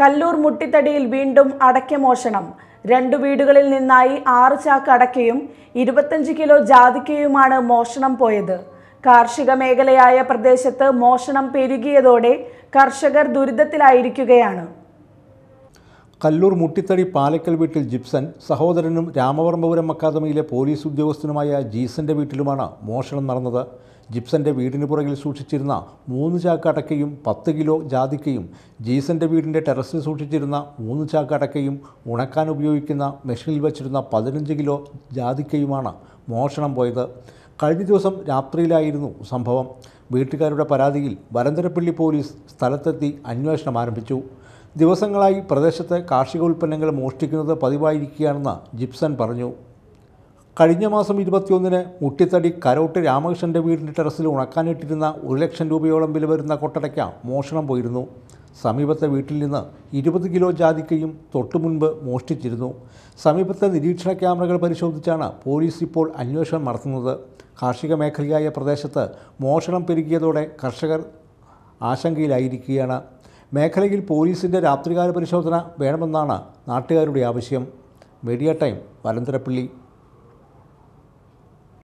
കല്ലൂർ മുട്ടിത്തടിയിൽ വീണ്ടും അടക്കമോഷണം രണ്ടു വീടുകളിൽ നിന്നായി ആറ് ചാക്ക് അടക്കയും ഇരുപത്തഞ്ച് കിലോ ജാതിക്കയുമാണ് മോഷണം പോയത് കാർഷിക മേഖലയായ പ്രദേശത്ത് മോഷണം പെരുകിയതോടെ കർഷകർ ദുരിതത്തിലായിരിക്കുകയാണ് കല്ലൂർ മുട്ടിത്തടി പാലക്കൽ വീട്ടിൽ ജിപ്സൺ സഹോദരനും രാമവർമ്മപുരം അക്കാദമിയിലെ പോലീസ് ഉദ്യോഗസ്ഥനുമായ ജീസന്റെ വീട്ടിലുമാണ് മോഷണം നടന്നത് ജിപ്സന്റെ വീടിന് പുറകിൽ സൂക്ഷിച്ചിരുന്ന മൂന്ന് ചാക്ക് അടക്കയും പത്ത് കിലോ ജാതിക്കയും ജീസന്റെ വീടിൻ്റെ ടെറസിൽ സൂക്ഷിച്ചിരുന്ന മൂന്ന് ചാക്ക് അടക്കയും ഉണക്കാൻ ഉപയോഗിക്കുന്ന മെഷീനിൽ വച്ചിരുന്ന പതിനഞ്ച് കിലോ ജാതിക്കയുമാണ് മോഷണം പോയത് കഴിഞ്ഞ ദിവസം രാത്രിയിലായിരുന്നു സംഭവം വീട്ടുകാരുടെ പരാതിയിൽ വരന്തരപ്പള്ളി പോലീസ് സ്ഥലത്തെത്തി അന്വേഷണം ആരംഭിച്ചു ദിവസങ്ങളായി പ്രദേശത്ത് ഉൽപ്പന്നങ്ങൾ മോഷ്ടിക്കുന്നത് പതിവായിരിക്കുകയാണെന്ന് ജിപ്സൺ പറഞ്ഞു കഴിഞ്ഞ മാസം ഇരുപത്തിയൊന്നിന് മുട്ടിത്തടി കരോട്ട് രാമകൃഷ്ണൻ്റെ വീടിൻ്റെ ടെറസിൽ ഉണക്കാനിട്ടിരുന്ന ഒരു ലക്ഷം രൂപയോളം വില വരുന്ന കൊട്ടടയ്ക്ക മോഷണം പോയിരുന്നു സമീപത്തെ വീട്ടിൽ നിന്ന് ഇരുപത് കിലോ ജാതിക്കയും തൊട്ടുമുൻപ് മോഷ്ടിച്ചിരുന്നു സമീപത്തെ നിരീക്ഷണ ക്യാമറകൾ പരിശോധിച്ചാണ് പോലീസ് ഇപ്പോൾ അന്വേഷണം നടത്തുന്നത് കാർഷിക മേഖലയായ പ്രദേശത്ത് മോഷണം പെരുകിയതോടെ കർഷകർ ആശങ്കയിലായിരിക്കുകയാണ് മേഖലയിൽ പോലീസിൻ്റെ രാത്രികാല പരിശോധന വേണമെന്നാണ് നാട്ടുകാരുടെ ആവശ്യം മീഡിയ ടൈം വലന്തരപ്പള്ളി